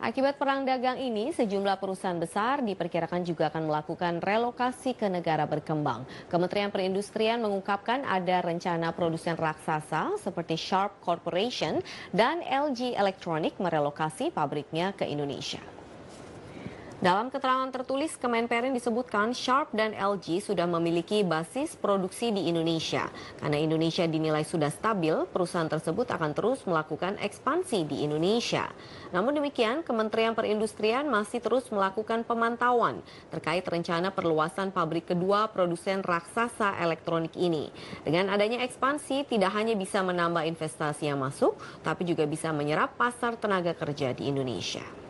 Akibat perang dagang ini, sejumlah perusahaan besar diperkirakan juga akan melakukan relokasi ke negara berkembang. Kementerian Perindustrian mengungkapkan ada rencana produsen raksasa seperti Sharp Corporation dan LG Electronic merelokasi pabriknya ke Indonesia. Dalam keterangan tertulis, Kemenperin disebutkan Sharp dan LG sudah memiliki basis produksi di Indonesia. Karena Indonesia dinilai sudah stabil, perusahaan tersebut akan terus melakukan ekspansi di Indonesia. Namun demikian, Kementerian Perindustrian masih terus melakukan pemantauan terkait rencana perluasan pabrik kedua produsen raksasa elektronik ini. Dengan adanya ekspansi, tidak hanya bisa menambah investasi yang masuk, tapi juga bisa menyerap pasar tenaga kerja di Indonesia.